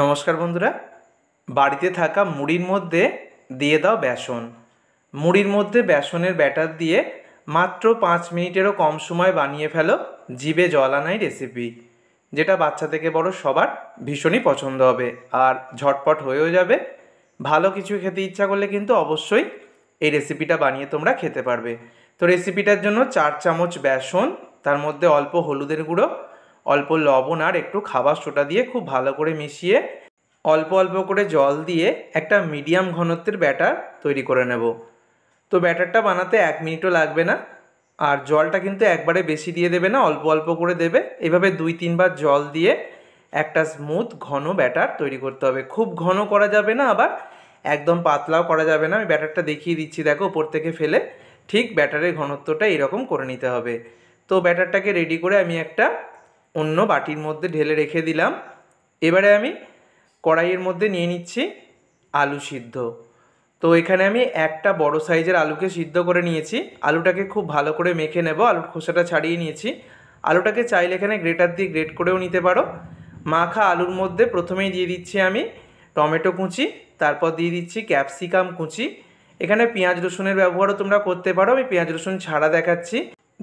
নমস্কার বন্ধুরা বাড়িতে থাকা মুড়ির মধ্যে দিয়ে দাও বেসন মুড়ির মধ্যে বেসনের ব্যাটার দিয়ে মাত্র পাঁচ মিনিটেরও কম সময় বানিয়ে ফেলো জিবে জল আনাই রেসিপি যেটা বাচ্চা থেকে বড় সবার ভীষণই পছন্দ হবে আর ঝটপট হয়েও যাবে ভালো কিছু খেতে ইচ্ছা করলে কিন্তু অবশ্যই এই রেসিপিটা বানিয়ে তোমরা খেতে পারবে তো রেসিপিটার জন্য চার চামচ বেসন তার মধ্যে অল্প হলুদের গুঁড়ো অল্প লবণ আর একটু খাবার সোটা দিয়ে খুব ভালো করে মিশিয়ে অল্প অল্প করে জল দিয়ে একটা মিডিয়াম ঘনত্বের ব্যাটার তৈরি করে নেব তো ব্যাটারটা বানাতে এক মিনিটও লাগবে না আর জলটা কিন্তু একবারে বেশি দিয়ে দেবে না অল্প অল্প করে দেবে এভাবে দুই তিনবার জল দিয়ে একটা স্মুথ ঘন ব্যাটার তৈরি করতে হবে খুব ঘন করা যাবে না আবার একদম পাতলাও করা যাবে না আমি ব্যাটারটা দেখিয়ে দিচ্ছি দেখো ওপর থেকে ফেলে ঠিক ব্যাটারের ঘনত্বটা এরকম করে নিতে হবে তো ব্যাটারটাকে রেডি করে আমি একটা অন্য বাটির মধ্যে ঢেলে রেখে দিলাম এবারে আমি কড়াইয়ের মধ্যে নিয়ে নিচ্ছি আলু সিদ্ধ তো এখানে আমি একটা বড় সাইজের আলুকে সিদ্ধ করে নিয়েছি আলুটাকে খুব ভালো করে মেখে নেব আলুর খোসাটা ছাড়িয়ে নিয়েছি আলুটাকে চাইলে এখানে গ্রেটার দিয়ে গ্রেট করেও নিতে পারো মাখা আলুর মধ্যে প্রথমেই দিয়ে দিচ্ছি আমি টমেটো কুঁচি তারপর দিয়ে দিচ্ছি ক্যাপসিকাম কুঁচি এখানে পেঁয়াজ রসুনের ব্যবহারও তোমরা করতে পারো আমি পেঁয়াজ রসুন ছাড়া দেখাচ্ছি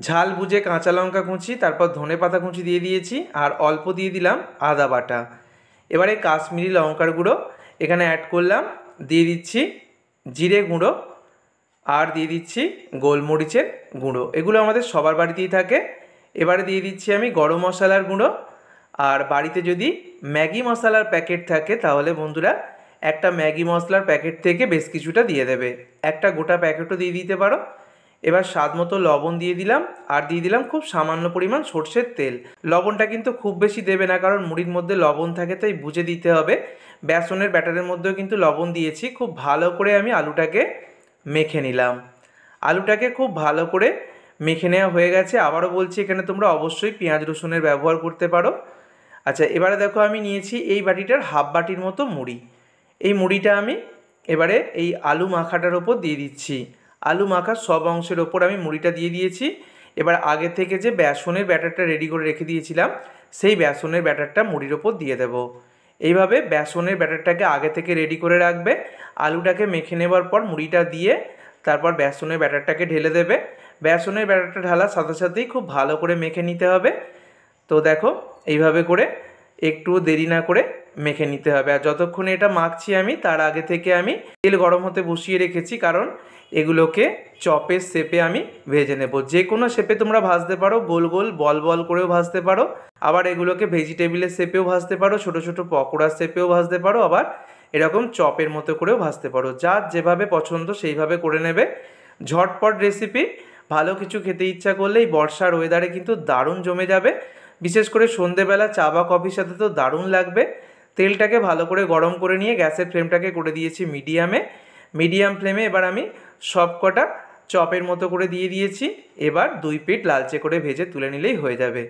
ঝাল বুঝে কাঁচা লঙ্কা কুচি তারপর ধনে পাতা কুঁচি দিয়ে দিয়েছি আর অল্প দিয়ে দিলাম আদা বাটা এবারে কাশ্মীরি লঙ্কার গুঁড়ো এখানে অ্যাড করলাম দিয়ে দিচ্ছি জিরে গুঁড়ো আর দিয়ে দিচ্ছি গোলমরিচের গুঁড়ো এগুলো আমাদের সবার বাড়িতেই থাকে এবারে দিয়ে দিচ্ছি আমি গরম মশলার গুঁড়ো আর বাড়িতে যদি ম্যাগি মশলার প্যাকেট থাকে তাহলে বন্ধুরা একটা ম্যাগি মশলার প্যাকেট থেকে বেশ কিছুটা দিয়ে দেবে একটা গোটা প্যাকেটও দিয়ে দিতে পারো এবার স্বাদ মতো লবণ দিয়ে দিলাম আর দিয়ে দিলাম খুব সামান্য পরিমাণ সর্ষের তেল লবণটা কিন্তু খুব বেশি দেবে না কারণ মুড়ির মধ্যে লবণ থাকে তাই বুঝে দিতে হবে বেসনের ব্যাটারের মধ্যেও কিন্তু লবণ দিয়েছি খুব ভালো করে আমি আলুটাকে মেখে নিলাম আলুটাকে খুব ভালো করে মেখে নেওয়া হয়ে গেছে আবারও বলছি এখানে তোমরা অবশ্যই পেঁয়াজ রসুনের ব্যবহার করতে পারো আচ্ছা এবারে দেখো আমি নিয়েছি এই বাটিটার হাফ বাটির মতো মুড়ি এই মুড়িটা আমি এবারে এই আলু মাখাটার ওপর দিয়ে দিচ্ছি আলু মাখা সব অংশের ওপর আমি মুড়িটা দিয়ে দিয়েছি এবার আগে থেকে যে বেসনের ব্যাটারটা রেডি করে রেখে দিয়েছিলাম সেই বেসনের ব্যাটারটা মুড়ির ওপর দিয়ে দেবো এইভাবে বেসনের ব্যাটারটাকে আগে থেকে রেডি করে রাখবে আলুটাকে মেখে নেবার পর মুড়িটা দিয়ে তারপর বেসনের ব্যাটারটাকে ঢেলে দেবে বেসনের ব্যাটারটা ঢালার সাথে সাথেই খুব ভালো করে মেখে নিতে হবে তো দেখো এইভাবে করে একটু দেরি না করে মেখে নিতে হবে আর যতক্ষণে এটা মাখছি আমি তার আগে থেকে আমি তেল গরম হতে বসিয়ে রেখেছি কারণ এগুলোকে চপের শেপে আমি ভেজে নেব যে কোনো শেপে তোমরা ভাজতে পারো গোল গোল বল বল করেও ভাজতে পারো আবার এগুলোকে ভেজিটেবিলের শেপেও ভাজতে পারো ছোট ছোট পকোড়ার শেপেও ভাজতে পারো আবার এরকম চপের মতো করেও ভাজতে পারো যা যেভাবে পছন্দ সেইভাবে করে নেবে ঝটপট রেসিপি ভালো কিছু খেতে ইচ্ছা করলে এই বর্ষার ওয়েদারে কিন্তু দারুণ জমে যাবে বিশেষ করে সন্ধেবেলা চা বা কফির সাথে তো দারুণ লাগবে তেলটাকে ভালো করে গরম করে নিয়ে গ্যাসের ফ্লেমটাকে করে দিয়েছি মিডিয়ামে মিডিয়াম ফ্লেমে এবার আমি সবকটা চপের মতো করে দিয়ে দিয়েছি এবার দুই পিঠ লালচে করে ভেজে তুলে নিলেই হয়ে যাবে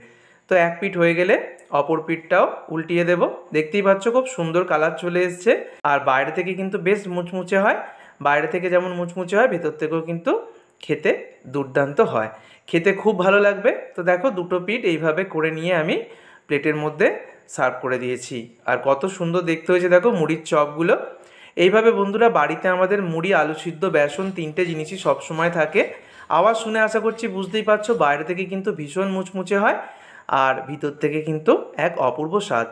তো এক পিঠ হয়ে গেলে অপর পিঠটাও উল্টিয়ে দেব দেখতেই পাচ্ছ খুব সুন্দর কালার চলে এসছে আর বাইরে থেকে কিন্তু বেশ মুচমুচে হয় বাইরে থেকে যেমন মুচমুচে হয় ভেতর থেকেও কিন্তু খেতে দুর্দান্ত হয় খেতে খুব ভালো লাগবে তো দেখো দুটো পিঠ এইভাবে করে নিয়ে আমি প্লেটের মধ্যে সার্ভ করে দিয়েছি আর কত সুন্দর দেখতে হয়েছে দেখো মুড়ির চপগুলো এইভাবে বন্ধুরা বাড়িতে আমাদের মুড়ি আলু সিদ্ধ বেসন তিনটে জিনিসই সবসময় থাকে আওয়াজ শুনে আশা করছি বুঝতেই পারছো বাইরে থেকে কিন্তু ভীষণ মুচমুচে হয় আর ভিতর থেকে কিন্তু এক অপূর্ব স্বাদ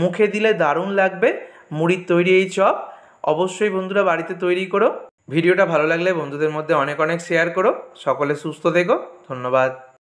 মুখে দিলে দারুণ লাগবে মুড়ির তৈরি এই চপ অবশ্যই বন্ধুরা বাড়িতে তৈরি করো ভিডিওটা ভালো লাগলে বন্ধুদের মধ্যে অনেক অনেক শেয়ার করো সকলে সুস্থ থেকো ধন্যবাদ